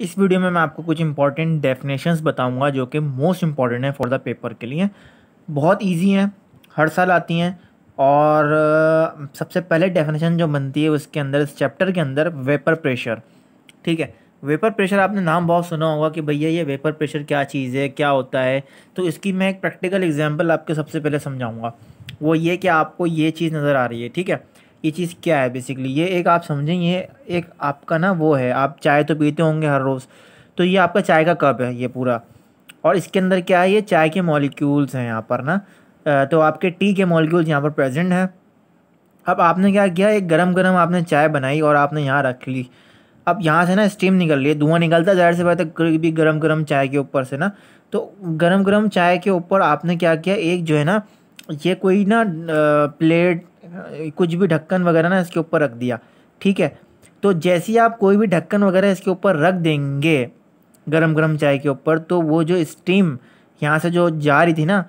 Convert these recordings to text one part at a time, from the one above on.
इस वीडियो में मैं आपको कुछ इंपॉर्टेंट डेफिनेशंस बताऊंगा जो कि मोस्ट इंपॉर्टेंट है फॉर द पेपर के लिए बहुत इजी हैं हर साल आती हैं और सबसे पहले डेफिनेशन जो बनती है उसके अंदर इस चैप्टर के अंदर वेपर प्रेशर ठीक है वेपर प्रेशर आपने नाम बहुत सुना होगा कि भैया ये वेपर प्रेशर क्या चीज़ है क्या होता है तो इसकी मैं एक प्रैक्टिकल एग्जाम्पल आपके सबसे पहले समझाऊँगा वो ये कि आपको ये चीज़ नज़र आ रही है ठीक है ये चीज़ क्या है बेसिकली ये एक आप समझें ये एक आपका ना वो है आप चाय तो पीते होंगे हर रोज़ तो ये आपका चाय का कप है ये पूरा और इसके अंदर क्या है ये चाय के मॉलिक्यूल्स हैं यहाँ पर ना तो आपके टी के मॉलिक्यूल्स यहाँ पर प्रेजेंट हैं अब आपने क्या किया एक गरम गरम आपने चाय बनाई और आपने यहाँ रख ली अब यहाँ से ना स्टीम निकल रही है धुआं निकलता ज़ाहिर से बात है भी गरम गरम चाय के ऊपर से ना तो गरम गरम चाय के ऊपर आपने क्या किया एक जो है ना ये कोई ना प्लेट कुछ भी ढक्कन वगैरह ना इसके ऊपर रख दिया ठीक है तो जैसे ही आप कोई भी ढक्कन वगैरह इसके ऊपर रख देंगे गरम गरम चाय के ऊपर तो वो जो स्टीम यहाँ से जो जा रही थी ना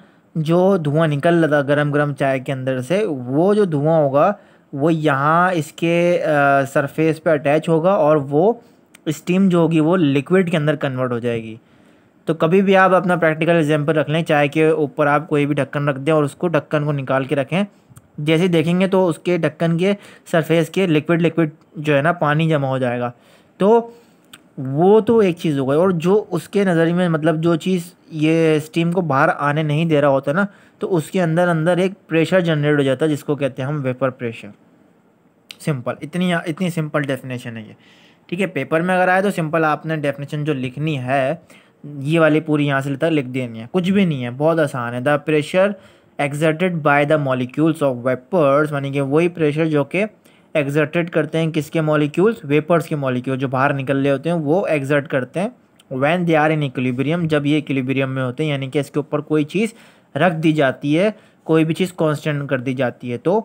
जो धुआं निकल रहा था गरम गरम चाय के अंदर से वो जो धुआं होगा वो यहाँ इसके सरफेस पे अटैच होगा और वो स्टीम जो होगी वो लिक्विड के अंदर कन्वर्ट हो जाएगी तो कभी भी आप अपना प्रैक्टिकल एग्जाम्पल रख लें चाय के ऊपर आप कोई भी ढक्कन रख दें और उसको ढक्कन को निकाल के रखें जैसे देखेंगे तो उसके ढक्कन के सरफेस के लिक्विड लिक्विड जो है ना पानी जमा हो जाएगा तो वो तो एक चीज़ हो गई और जो उसके नज़रिए में मतलब जो चीज़ ये स्टीम को बाहर आने नहीं दे रहा होता ना तो उसके अंदर अंदर एक प्रेशर जनरेट हो जाता है जिसको कहते हैं हम वेपर प्रेशर सिंपल इतनी इतनी सिंपल डेफिनेशन है ये ठीक है पेपर में अगर आए तो सिंपल आपने डेफिनेशन जो लिखनी है ये वाली पूरी यहाँ से लेकर लिख देनी है कुछ भी नहीं है बहुत आसान है the pressure exerted by the molecules of vapours यानी कि वही प्रेशर जो कि एग्जर्टेड करते हैं किसके मॉलिक्यूल्स वेपर्स के मॉलिक्यूल जो बाहर निकल रहे होते हैं वो एग्जर्ट करते हैं when they are in equilibrium जब ये इक्विलिब्रियम में होते हैं यानी कि इसके ऊपर कोई चीज़ रख दी जाती है कोई भी चीज़ कॉन्स्टेंट कर दी जाती है तो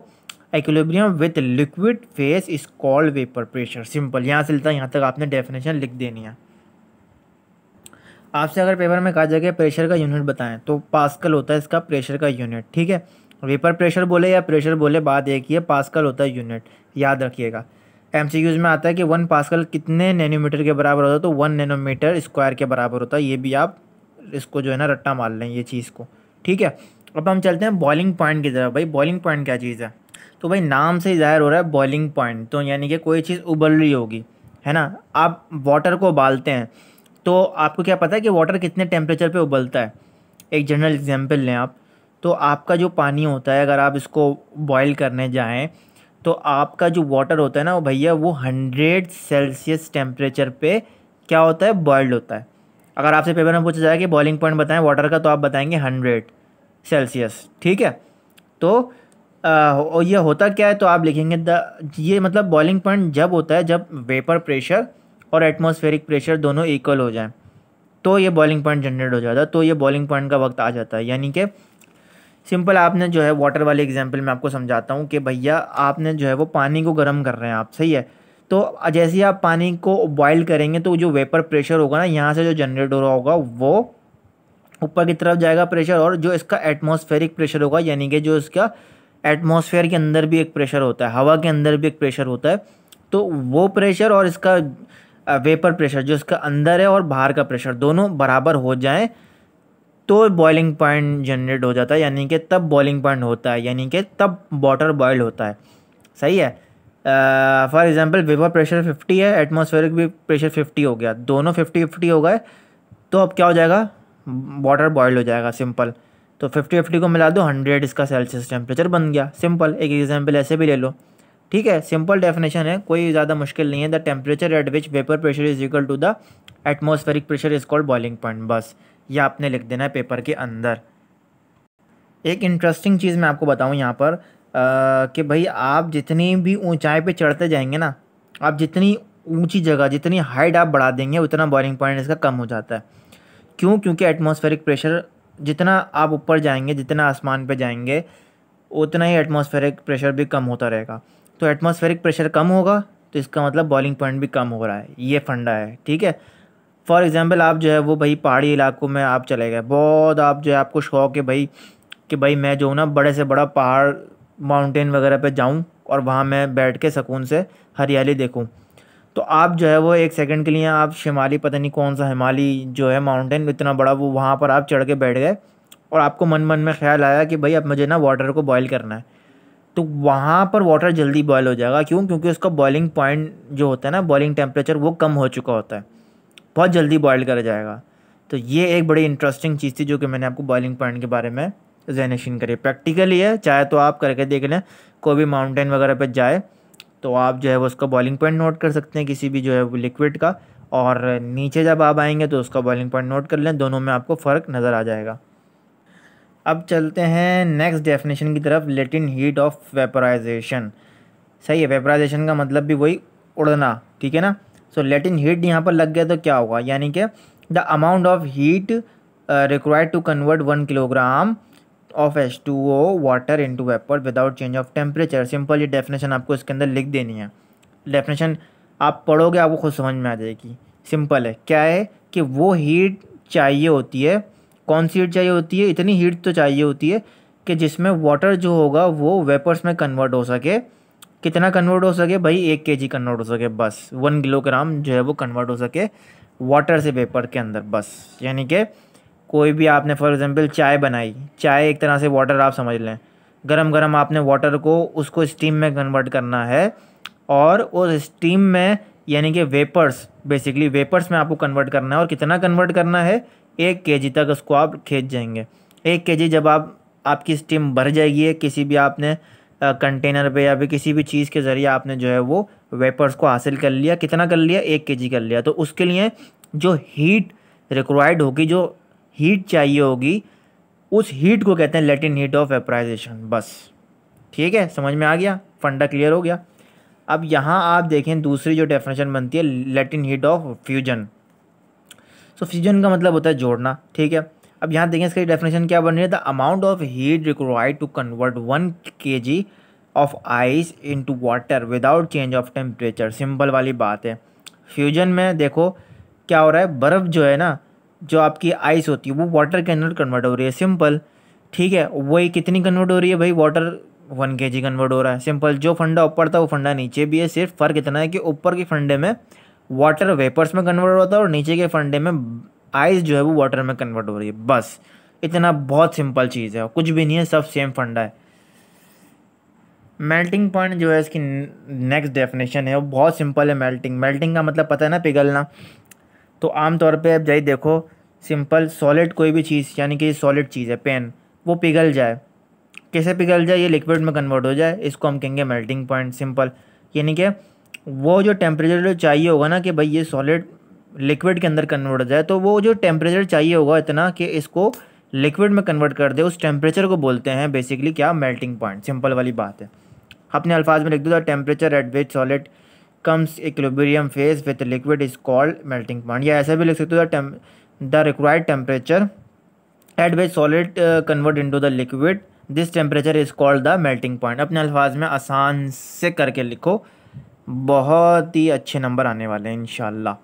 equilibrium with liquid phase is called vapour pressure simple यहाँ से लेता है यहाँ तक आपने डेफिनेशन लिख देनी है आपसे अगर पेपर में कहा जाएगा प्रेशर का यूनिट बताएं तो पास्कल होता है इसका प्रेशर का यूनिट ठीक है वेपर प्रेशर बोले या प्रेशर बोले बात एक ही है पास्कल होता है यूनिट याद रखिएगा एम में आता है कि वन पास्कल कितने नैनोमीटर के बराबर होता है तो वन नैनोमीटर स्क्वायर के बराबर होता है ये भी आप इसको जो है ना रट्टा मार लें ये चीज़ को ठीक है अब हम चलते हैं बॉइलिंग पॉइंट की तरफ भाई बॉइलिंग पॉइंट क्या चीज़ है तो भाई नाम से ही ज़ाहिर हो रहा है बॉइलिंग पॉइंट तो यानी कि कोई चीज़ उबल रही होगी है ना आप वाटर को उबालते हैं तो आपको क्या पता है कि वाटर कितने टेम्परेचर पे उबलता है एक जनरल एग्जांपल लें आप तो आपका जो पानी होता है अगर आप इसको बॉयल करने जाएं तो आपका जो वाटर होता है ना भैया वो हंड्रेड सेल्सियस टेम्परेचर पे क्या होता है बॉयल्ड होता है अगर आपसे पेपर में पूछा जाए कि बॉइलिंग पॉइंट बताएं वाटर का तो आप बताएंगे हंड्रेड सेल्सियस ठीक है तो और ये होता क्या है तो आप लिखेंगे द ये मतलब बॉइलिंग पॉइंट जब होता है जब वेपर प्रेशर और एटमॉस्फेरिक प्रेशर दोनों इक्वल हो जाए तो ये बॉइलिंग पॉइंट जनरेट हो जाता है तो ये बॉइलिंग पॉइंट का वक्त आ जाता है यानी कि सिंपल आपने जो है वाटर वाले एग्जाम्पल में आपको समझाता हूँ कि भैया आपने जो है वो पानी को गर्म कर रहे हैं आप सही है तो जैसे ही आप पानी को बॉयल करेंगे तो जो वेपर प्रेशर होगा ना यहाँ से जो जनरेट हो रहा होगा वो ऊपर की तरफ जाएगा प्रेशर और जो इसका एटमॉस्फेरिक प्रेशर होगा यानी कि जो इसका एटमॉस्फेयर के अंदर भी एक प्रेशर होता है हवा के अंदर भी एक प्रेशर होता है तो वो प्रेशर और इसका वेपर प्रेशर जो उसका अंदर है और बाहर का प्रेशर दोनों बराबर हो जाएं तो बॉइलिंग पॉइंट जनरेट हो जाता है यानी कि तब बॉइलिंग पॉइंट होता है यानी कि तब वाटर बॉयल होता है सही है for example vapour pressure fifty है एटमोसफेरिक भी प्रेशर फिफ्टी हो गया दोनों फिफ्टी फिफ्टी हो गए तो अब क्या हो जाएगा वाटर बॉयल हो जाएगा सिंपल तो फिफ्टी फिफ्टी को मिला दो हंड्रेड इसका सेल्सियस टेम्परेचर बन गया सिंपल एक एग्जाम्पल ऐसे भी ले लो ठीक है सिंपल डेफिनेशन है कोई ज़्यादा मुश्किल नहीं है the temperature at which vapour pressure is equal to the atmospheric pressure is called boiling point बस ये आपने लिख देना है पेपर के अंदर एक इंटरेस्टिंग चीज़ मैं आपको बताऊँ यहाँ पर आ, कि भाई आप जितनी भी ऊँचाई पर चढ़ते जाएंगे ना आप जितनी ऊँची जगह जितनी हाइट आप बढ़ा देंगे उतना बॉइलिंग पॉइंट इसका कम हो जाता है क्यों क्योंकि एटमोस्फेरिक प्रेशर जितना आप ऊपर जाएंगे जितना आसमान पे जाएंगे उतना ही एटमॉस्फेरिक प्रेशर भी कम होता रहेगा तो एटमॉस्फेरिक प्रेशर कम होगा तो इसका मतलब बॉइलिंग पॉइंट भी कम हो रहा है ये फंडा है ठीक है फॉर एग्ज़ाम्पल आप जो है वो भाई पहाड़ी इलाकों में आप चले गए बहुत आप जो है आपको शौक है भाई कि भाई मैं जो हूँ ना बड़े से बड़ा पहाड़ माउंटेन वगैरह पे जाऊँ और वहाँ मैं बैठ के सकून से हरियाली देखूँ तो आप जो है वो एक सेकंड के लिए आप शिमाली पता नहीं कौन सा हिमाली जो है माउंटेन इतना बड़ा वो वहाँ पर आप चढ़ के बैठ गए और आपको मन मन में ख्याल आया कि भाई अब मुझे ना वाटर को बॉयल करना है तो वहाँ पर वाटर जल्दी बॉयल हो जाएगा क्यों क्योंकि उसका बॉइलिंग पॉइंट जो होता है ना बॉइलिंग टेम्परेचर वो कम हो चुका होता है बहुत जल्दी बॉयल करा जाएगा तो ये एक बड़ी इंटरेस्टिंग चीज़ थी जो कि मैंने आपको बॉइलिंग पॉइंट के बारे में जहनशीन करी प्रैक्टिकली है चाहे तो आप करके देख लें कोई भी माउंटेन वगैरह पर जाए तो आप जो है वो उसका बॉइलिंग पॉइंट नोट कर सकते हैं किसी भी जो है वो लिक्विड का और नीचे जब आप आएंगे तो उसका बॉइलिंग पॉइंट नोट कर लें दोनों में आपको फ़र्क नज़र आ जाएगा अब चलते हैं नेक्स्ट डेफिनेशन की तरफ लेटिन हीट ऑफ वेपराइजेशन सही है वेपराइजेशन का मतलब भी वही उड़ना ठीक है ना सो लेटिन हीट यहाँ पर लग गया तो क्या होगा यानी कि the amount of heat required to convert one kilogram of H two O water into vapour without change of temperature simple ये डेफिनेशन आपको इसके अंदर लिख देनी है डेफिनेशन आप पढ़ोगे आपको खुद समझ में आ जाएगी सिंपल है क्या है कि वो हीट चाहिए होती है कौन सी हीट चाहिए होती है इतनी हीट तो चाहिए होती है कि जिसमें वाटर जो होगा वो वेपर्स में कन्वर्ट हो सके कितना कन्वर्ट हो सके भाई एक के जी कन्वर्ट हो सके बस वन किलोग्राम जो है वो कन्वर्ट हो सके वाटर से वेपर के अंदर बस यानी कि कोई भी आपने फॉर एग्ज़ाम्पल चाय बनाई चाय एक तरह से वाटर आप समझ लें गरम गरम आपने वाटर को उसको स्टीम में कन्वर्ट करना है और उस स्टीम में यानी कि वेपर्स बेसिकली वेपर्स में आपको कन्वर्ट करना है और कितना कन्वर्ट करना है एक जी तक उसको आप खींच जाएंगे एक जी जब आप आपकी स्टीम भर जाएगी किसी भी आपने कंटेनर पे या फिर किसी भी चीज़ के ज़रिए आपने जो है वो वेपर्स को हासिल कर लिया कितना कर लिया एक जी कर लिया तो उसके लिए जो हीट रिक्वायर्ड होगी जो हीट चाहिए होगी उस हीट को कहते हैं लेटिन हीट ऑफ वेपराइजेशन बस ठीक है समझ में आ गया फंडा क्लियर हो गया अब यहाँ आप देखें दूसरी जो डेफिनेशन बनती है latent heat of fusion so fusion का मतलब होता है जोड़ना ठीक है अब यहाँ देखें इसका डेफिनेशन क्या बन रही है the amount of heat required to convert one K G of ice into water without change of temperature simple वाली बात है फ्यूजन में देखो क्या हो रहा है बर्फ़ जो है ना जो आपकी आइस होती है वो वाटर के अंदर कन्वर्ट हो रही है सिंपल ठीक है वही कितनी कन्वर्ट हो रही है भाई वाटर वन के जी कन्वर्ट हो रहा है सिंपल जो फंडा ऊपर था वो फंडा नीचे भी है सिर्फ फ़र्क इतना है कि ऊपर के फंडे में वाटर वेपर्स में कन्वर्ट होता है और नीचे के फंडे में आइस जो है वो वाटर में कन्वर्ट हो रही है बस इतना बहुत सिंपल चीज़ है कुछ भी नहीं है सब सेम फंडा है मेल्टिंग पॉइंट जो है इसकी नेक्स्ट डेफिनेशन है वो बहुत सिंपल है मेल्टिंग मेल्टिंग का मतलब पता है ना पिघलना तो आमतौर पे आप जाइए देखो सिंपल सॉलिड कोई भी चीज़ यानी कि सॉलिड चीज़ है पेन वो पिघल जाए कैसे पिघल जाए ये लिक्विड में कन्वर्ट हो जाए इसको हम कहेंगे मेल्टिंग पॉइंट सिंपल यानी कि वो जो टेम्परेचर जो चाहिए होगा ना कि भाई ये सॉलिड लिक्विड के अंदर कन्वर्ट हो जाए तो वो जो टेम्परेचर चाहिए होगा इतना कि इसको लिक्विड में कन्वर्ट कर दे उस टेम्परेचर को बोलते हैं बेसिकली क्या मेल्टिंग पॉइंट सिंपल वाली बात है अपने अल्फाज में लिख दो temperature at which solid comes equilibrium phase with liquid is called melting point या ऐसा भी लिख सकते हो the required temperature at which solid convert to the liquid this temperature is called the melting point अपने अल्फाज में आसान से करके लिखो बहुत ही अच्छे नंबर आने वाले हैं इन